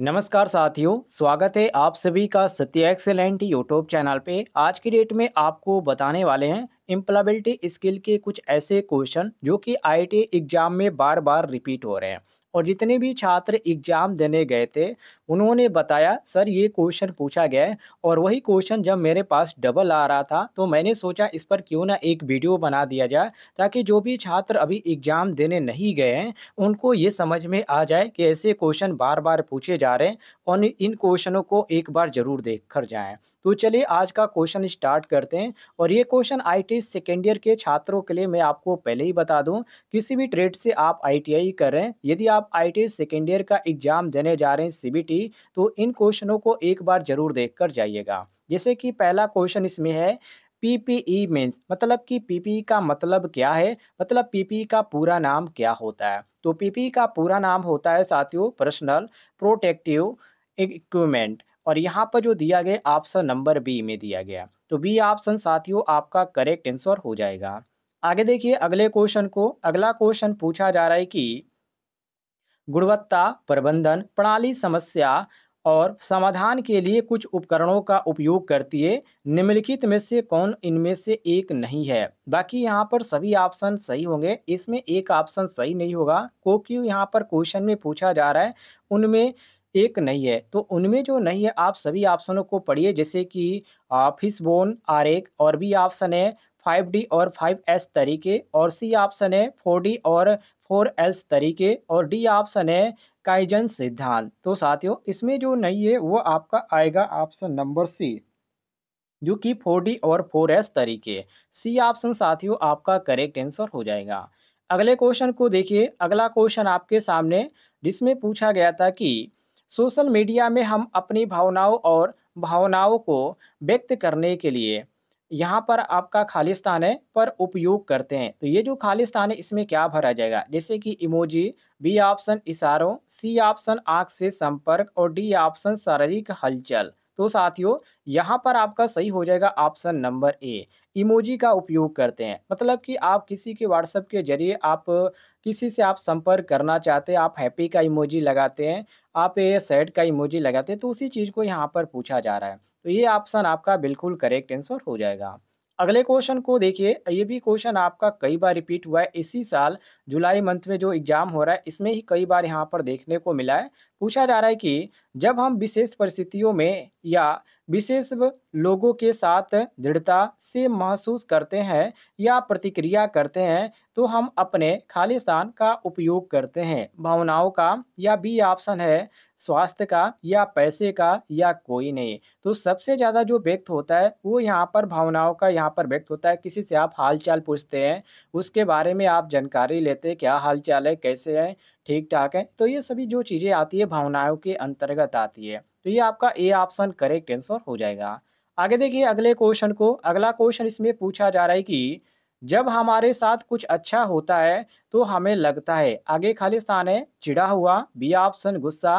नमस्कार साथियों स्वागत है आप सभी का सत्य एक्सेलेंट यूट्यूब चैनल पे आज की डेट में आपको बताने वाले हैं इम्प्लाबिलिटी स्किल के कुछ ऐसे क्वेश्चन जो कि आईटी एग्जाम में बार बार रिपीट हो रहे हैं और जितने भी छात्र एग्ज़ाम देने गए थे उन्होंने बताया सर ये क्वेश्चन पूछा गया है और वही क्वेश्चन जब मेरे पास डबल आ रहा था तो मैंने सोचा इस पर क्यों ना एक वीडियो बना दिया जाए ताकि जो भी छात्र अभी एग्ज़ाम देने नहीं गए हैं उनको ये समझ में आ जाए कि ऐसे क्वेश्चन बार बार पूछे जा रहे हैं और इन क्वेश्चनों को एक बार ज़रूर देख कर जाएँ तो चलिए आज का क्वेश्चन स्टार्ट करते हैं और ये क्वेश्चन आई सेकेंड ईयर के छात्रों के लिए मैं आपको पहले ही बता दूँ किसी भी ट्रेड से आप आई कर रहे हैं यदि आप आई सेकेंड ईयर का एग्जाम देने जा रहे हैं सी तो इन क्वेश्चनों को एक बार जरूर देख कर जाइएगा जैसे कि पहला क्वेश्चन इसमें है पीपीई मीन्स मतलब कि पीपीई का मतलब क्या है मतलब पीपीई का पूरा नाम क्या होता है तो पीपीई का पूरा नाम होता है साथियों पर्सनल प्रोटेक्टिव इक्विपमेंट और यहाँ पर जो दिया गया ऑप्शन नंबर बी में दिया गया तो बी ऑप्शन साथियों आपका करेक्ट आंसर हो जाएगा आगे देखिए अगले क्वेश्चन को अगला क्वेश्चन पूछा जा रहा है कि गुणवत्ता प्रबंधन प्रणाली समस्या और समाधान के लिए कुछ उपकरणों का उपयोग करती है निम्नलिखित में से कौन इनमें से एक नहीं है बाकी यहाँ पर सभी ऑप्शन सही होंगे इसमें एक ऑप्शन सही नहीं होगा क्योंकि यहाँ पर क्वेश्चन में पूछा जा रहा है उनमें एक नहीं है तो उनमें जो नहीं है आप सभी ऑप्शनों को पढ़िए जैसे कि आर एक और भी ऑप्शन है फाइव डी और फाइव एस तरीके और सी ऑप्शन है फोर डी और फोर एस तरीके और डी ऑप्शन है काइजन सिद्धांत तो साथियों इसमें जो नहीं है वो आपका आएगा ऑप्शन नंबर सी जो कि फोर डी और फोर एस तरीके सी ऑप्शन साथियों आपका करेक्ट आंसर हो जाएगा अगले क्वेश्चन को देखिए अगला क्वेश्चन आपके सामने जिसमें पूछा गया था कि सोशल मीडिया में हम अपनी भावनाओं और भावनाओं को व्यक्त करने के लिए यहाँ पर आपका खालिस्तान है पर उपयोग करते हैं तो ये जो खालिस्तान है इसमें क्या भरा जाएगा जैसे कि इमोजी बी ऑप्शन इशारों सी ऑप्शन आँख से संपर्क और डी ऑप्शन शारीरिक हलचल तो साथियों यहाँ पर आपका सही हो जाएगा ऑप्शन नंबर ए इमोजी का उपयोग करते हैं मतलब कि आप किसी के व्हाट्सएप के जरिए आप किसी से आप संपर्क करना चाहते हैं आप हैप्पी का इमोजी लगाते हैं आप ये सैड का इमोजी लगाते हैं तो उसी चीज़ को यहाँ पर पूछा जा रहा है तो ये ऑप्शन आपका बिल्कुल करेक्ट आंसर हो जाएगा अगले क्वेश्चन को देखिए ये भी क्वेश्चन आपका कई बार रिपीट हुआ है इसी साल जुलाई मंथ में जो एग्जाम हो रहा है इसमें ही कई बार यहाँ पर देखने को मिला है पूछा जा रहा है कि जब हम विशेष परिस्थितियों में या विशेष लोगों के साथ दृढ़ता से महसूस करते हैं या प्रतिक्रिया करते हैं तो हम अपने खालिस्तान का उपयोग करते हैं भावनाओं का या बी ऑप्शन है स्वास्थ्य का या पैसे का या कोई नहीं तो सबसे ज़्यादा जो व्यक्त होता है वो यहाँ पर भावनाओं का यहाँ पर व्यक्त होता है किसी से आप हालचाल पूछते हैं उसके बारे में आप जानकारी लेते हैं क्या हालचाल है कैसे हैं ठीक ठाक है तो ये सभी जो चीज़ें आती है भावनाओं के अंतर्गत आती है तो ये आपका ए ऑप्शन करेक्ट आंसर हो जाएगा आगे देखिए अगले क्वेश्चन को अगला क्वेश्चन इसमें पूछा जा रहा है कि जब हमारे साथ कुछ अच्छा होता है तो हमें लगता है आगे खाली स्थान है चिड़ा हुआ बी ऑप्शन गुस्सा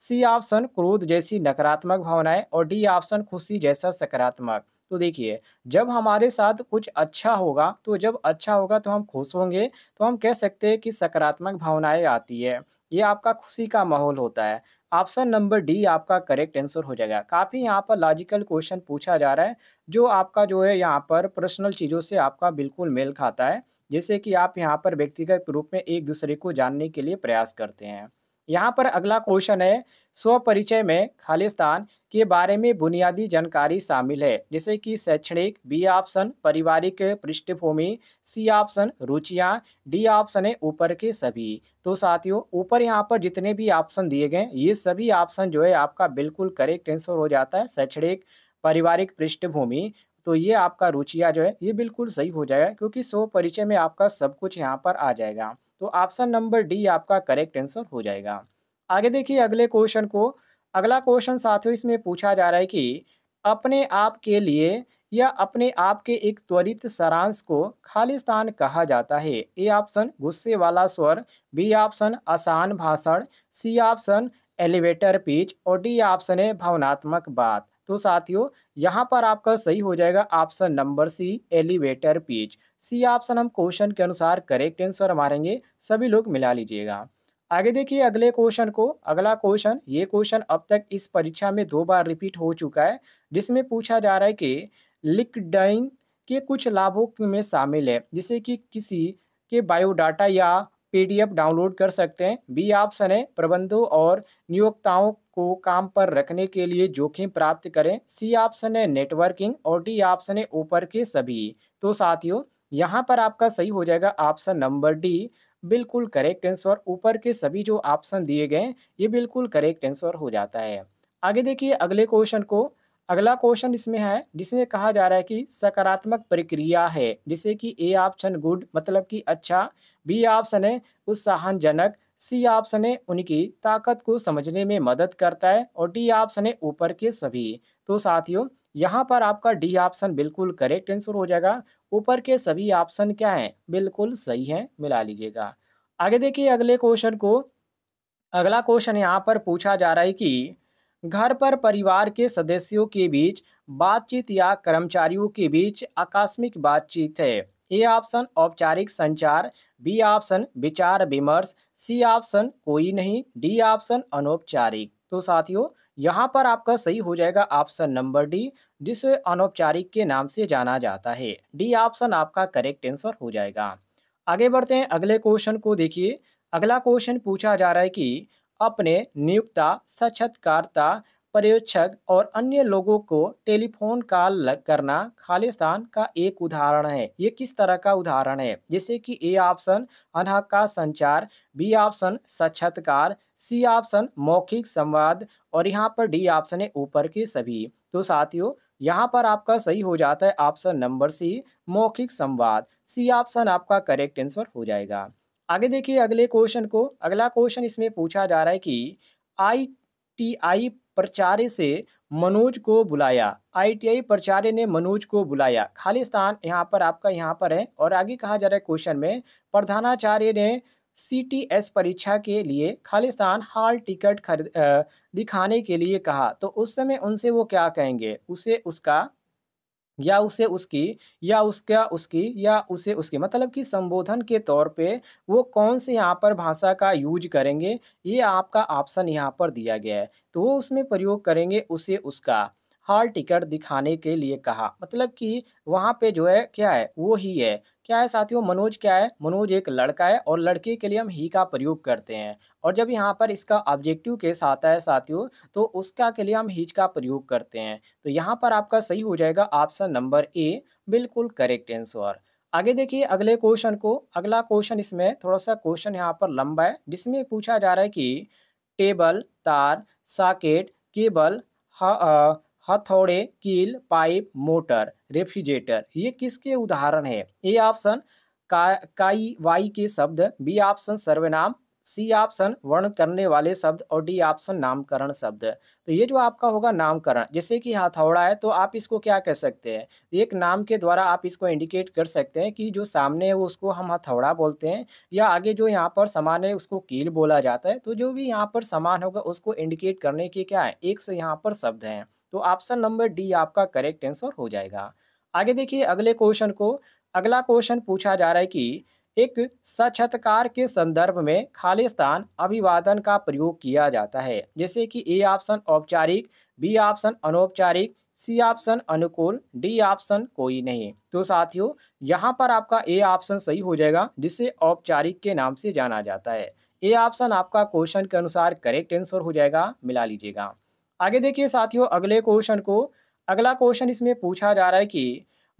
सी ऑप्शन क्रोध जैसी नकारात्मक भावनाएं और डी ऑप्शन खुशी जैसा सकारात्मक तो देखिए जब हमारे साथ कुछ अच्छा होगा तो जब अच्छा होगा तो हम खुश होंगे तो हम कह सकते हैं कि सकारात्मक भावनाएं आती है ये आपका खुशी का माहौल होता है ऑप्शन नंबर डी आपका करेक्ट आंसर हो जाएगा काफ़ी यहाँ पर लॉजिकल क्वेश्चन पूछा जा रहा है जो आपका जो है यहाँ पर पर्सनल चीज़ों से आपका बिल्कुल मेल खाता है जैसे कि आप यहाँ पर व्यक्तिगत रूप में एक दूसरे को जानने के लिए प्रयास करते हैं यहाँ पर अगला क्वेश्चन है स्व परिचय में खालिस्तान के बारे में बुनियादी जानकारी शामिल है जैसे कि शैक्षणिक बी ऑप्शन पारिवारिक पृष्ठभूमि सी ऑप्शन रुचियां डी ऑप्शन है ऊपर के सभी तो साथियों ऊपर यहाँ पर जितने भी ऑप्शन दिए गए ये सभी ऑप्शन जो है आपका बिल्कुल करेक्ट आंसर हो जाता है शैक्षणिक पारिवारिक पृष्ठभूमि तो ये आपका रुचिया जो है ये बिल्कुल सही हो जाएगा क्योंकि सो परिचय में आपका सब कुछ यहाँ पर आ जाएगा तो ऑप्शन नंबर डी आपका करेक्ट आंसर हो जाएगा आगे देखिए अगले क्वेश्चन को अगला क्वेश्चन साथियों इसमें पूछा जा रहा है कि अपने आप के लिए या अपने आप के एक त्वरित सारांश को खालिस्तान कहा जाता है ए ऑप्शन गुस्से वाला स्वर बी ऑप्शन आसान भाषण सी ऑप्शन एलिवेटर पीच और डी ऑप्शन है भावनात्मक बात तो साथियों यहाँ पर आपका सही हो जाएगा option number C elevator pitch C option हम क्वेश्चन के अनुसार करेक्ट आंसर मारेंगे सभी लोग मिला लीजिएगा आगे देखिए अगले क्वेश्चन को अगला क्वेश्चन ये क्वेश्चन अब तक इस परीक्षा में दो बार रिपीट हो चुका है जिसमें पूछा जा रहा है कि लिकडाइन के कुछ लाभों में शामिल है जैसे कि किसी के बायोडाटा या पीडीएफ डाउनलोड कर सकते हैं बी ऑप्शन है प्रबंधों और नियोक्ताओं को काम पर रखने के लिए जोखिम प्राप्त करें सी ऑप्शन है नेटवर्किंग और डी ऑप्शन है ऊपर के सभी तो साथियों यहाँ पर आपका सही हो जाएगा ऑप्शन नंबर डी बिल्कुल करेक्ट आंसर ऊपर के सभी जो ऑप्शन दिए गए ये बिल्कुल करेक्ट आंसर हो जाता है आगे देखिए अगले क्वेश्चन को अगला क्वेश्चन इसमें है जिसमें कहा जा रहा है कि सकारात्मक प्रक्रिया है जिसे कि ए ऑप्शन गुड मतलब कि अच्छा बी ऑप्शन है उत्साहजनक सी ऑप्शन है उनकी ताकत को समझने में मदद करता है और डी ऑप्शन है ऊपर के सभी तो साथियों यहाँ पर आपका डी ऑप्शन बिल्कुल करेक्ट आंसर हो जाएगा ऊपर के सभी ऑप्शन क्या हैं बिल्कुल सही हैं मिला लीजिएगा आगे देखिए अगले क्वेश्चन को अगला क्वेश्चन यहाँ पर पूछा जा रहा है कि घर पर परिवार के सदस्यों के बीच बातचीत या कर्मचारियों के बीच आकस्मिक बातचीत है ए ऑप्शन औपचारिक संचार बी ऑप्शन विचार विमर्श सी ऑप्शन कोई नहीं डी ऑप्शन अनौपचारिक तो साथियों यहाँ पर आपका सही हो जाएगा ऑप्शन नंबर डी जिसे अनौपचारिक के नाम से जाना जाता है डी ऑप्शन आपका करेक्ट आंसर हो जाएगा आगे बढ़ते हैं अगले क्वेश्चन को देखिए अगला क्वेश्चन पूछा जा रहा है कि अपने नियुक्ता सक्षतकारता पर्यवेक्षक और अन्य लोगों को टेलीफोन कॉल करना खालिस्तान का एक उदाहरण है ये किस तरह का उदाहरण है जैसे कि ए ऑप्शन अनहक का संचार बी ऑप्शन साक्षात्कार सी ऑप्शन मौखिक संवाद और यहाँ पर डी ऑप्शन है ऊपर के सभी तो साथियों यहाँ पर आपका सही हो जाता है ऑप्शन नंबर सी मौखिक संवाद सी ऑप्शन आपका करेक्ट आंसर हो जाएगा आगे देखिए अगले क्वेश्चन को अगला क्वेश्चन इसमें पूछा जा रहा है कि आई टी आई प्रचार्य से मनोज को बुलाया आईटीआई प्राचार्य ने मनोज को बुलाया खालिस्तान यहाँ पर आपका यहाँ पर है और आगे कहा जा रहा है क्वेश्चन में प्रधानाचार्य ने सीटीएस परीक्षा के लिए खालिस्तान हॉल टिकट खरीद दिखाने के लिए कहा तो उस समय उनसे वो क्या कहेंगे उसे उसका या उसे उसकी या उसका उसकी या उसे उसकी मतलब कि संबोधन के तौर पे वो कौन से यहाँ पर भाषा का यूज करेंगे ये आपका ऑप्शन यहाँ पर दिया गया है तो वो उसमें प्रयोग करेंगे उसे उसका हॉल टिकट दिखाने के लिए कहा मतलब कि वहाँ पे जो है क्या है वो ही है क्या है साथियों मनोज क्या है मनोज एक लड़का है और लड़के के लिए हम ही का प्रयोग करते हैं और जब यहाँ पर इसका ऑब्जेक्टिव केस आता है साथियों तो उसका के लिए हम हीच का प्रयोग करते हैं तो यहाँ पर आपका सही हो जाएगा ऑप्शन नंबर ए बिल्कुल करेक्ट आंसर आगे देखिए अगले क्वेश्चन को अगला क्वेश्चन इसमें थोड़ा सा क्वेश्चन यहाँ पर लंबा है जिसमें पूछा जा रहा है कि टेबल तार साकेट केबल हथौड़े कील पाइप मोटर रेफ्रिजरेटर ये किसके उदाहरण है ए ऑप्शन काई वाई के शब्द बी ऑप्शन सर्वनाम सी ऑप्शन वर्ण करने वाले शब्द और डी ऑप्शन नामकरण शब्द तो ये जो आपका होगा नामकरण जैसे कि हथौड़ा है तो आप इसको क्या कह सकते हैं एक नाम के द्वारा आप इसको इंडिकेट कर सकते हैं कि जो सामने है वो उसको हम हथौड़ा बोलते हैं या आगे जो यहाँ पर सामान है उसको कील बोला जाता है तो जो भी यहाँ पर सामान होगा उसको इंडिकेट करने के क्या है एक से यहाँ पर शब्द हैं तो ऑप्शन नंबर डी आपका करेक्ट आंसर हो जाएगा आगे देखिए अगले क्वेश्चन को अगला क्वेश्चन पूछा जा रहा है कि एक साक्षात्कार के संदर्भ में खालिस्तान अभिवादन का प्रयोग किया जाता है जैसे कि ए ऑप्शन औपचारिक बी ऑप्शन अनौपचारिक सी ऑप्शन अनुकूल डी ऑप्शन कोई नहीं तो साथियों यहाँ पर आपका ए ऑप्शन सही हो जाएगा जिसे औपचारिक के नाम से जाना जाता है ए ऑप्शन आपका क्वेश्चन के अनुसार करेक्ट आंसर हो जाएगा मिला लीजिएगा आगे देखिए साथियों अगले क्वेश्चन को अगला क्वेश्चन इसमें पूछा जा रहा है कि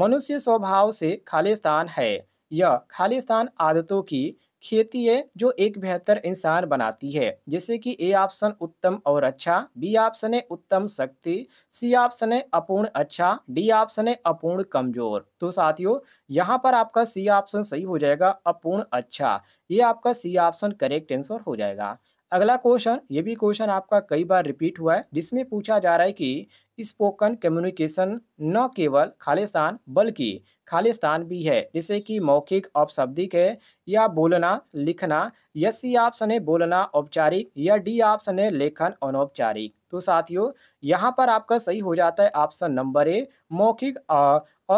मनुष्य स्वभाव से खालिस्तान है यह खालिस्तान आदतों की खेती है जो एक बेहतर इंसान बनाती है जैसे कि ए ऑप्शन उत्तम और अच्छा बी ऑप्शन है उत्तम शक्ति सी ऑप्शन है अपूर्ण अच्छा डी ऑप्शन है अपूर्ण कमजोर तो साथियों यहाँ पर आपका सी ऑप्शन सही हो जाएगा अपूर्ण अच्छा ये आपका सी ऑप्शन करेक्ट आंसर हो जाएगा अगला क्वेश्चन ये भी क्वेश्चन आपका कई बार रिपीट हुआ है जिसमें पूछा जा रहा है कि स्पोकन कम्युनिकेशन न केवल खालिस्तान बल्कि खालिस्तान भी है जैसे कि मौखिक औपशब्दिक है या बोलना लिखना या सी ऑप्शन है बोलना औपचारिक या डी ऑप्शन है लेखन अनौपचारिक तो साथियों यहाँ पर आपका सही हो जाता है ऑप्शन नंबर ए मौखिक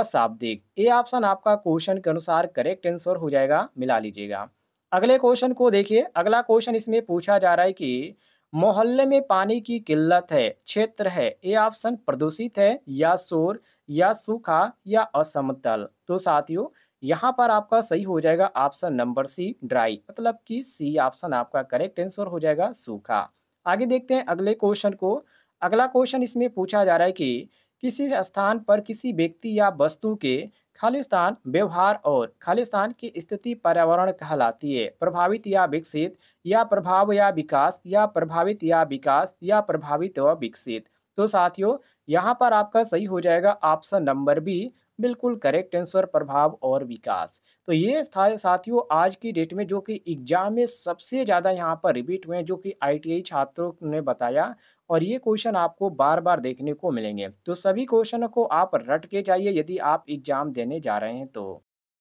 अशाब्दिक ये ऑप्शन आपका क्वेश्चन के अनुसार करेक्ट आंसर हो जाएगा मिला लीजिएगा अगले क्वेश्चन को देखिए अगला क्वेश्चन इसमें पूछा जा रहा है कि मोहल्ले में पानी की किल्लत है क्षेत्र है ये ऑप्शन प्रदूषित है या शोर या सूखा या असमतल तो साथियों यहाँ पर आपका सही हो जाएगा ऑप्शन नंबर सी ड्राई मतलब कि सी ऑप्शन आपका करेक्ट आंसर हो जाएगा सूखा आगे देखते हैं अगले क्वेश्चन को अगला क्वेश्चन इसमें पूछा जा रहा है कि किसी स्थान पर किसी व्यक्ति या वस्तु के खालिस्तान व्यवहार और खालिस्तान की स्थिति पर्यावरण कहलाती है प्रभावित या विकसित या प्रभाव या विकास या प्रभावित या विकास या प्रभावित व विकसित तो साथियों यहाँ पर आपका सही हो जाएगा ऑप्शन नंबर बी बिल्कुल करेक्ट आंसर प्रभाव और विकास तो ये साथियों आज की डेट में जो कि एग्जाम में सबसे ज़्यादा यहाँ पर रिपीट हुए जो कि आईटीआई छात्रों ने बताया और ये क्वेश्चन आपको बार बार देखने को मिलेंगे तो सभी क्वेश्चन को आप रट के जाइए यदि आप एग्जाम देने जा रहे हैं तो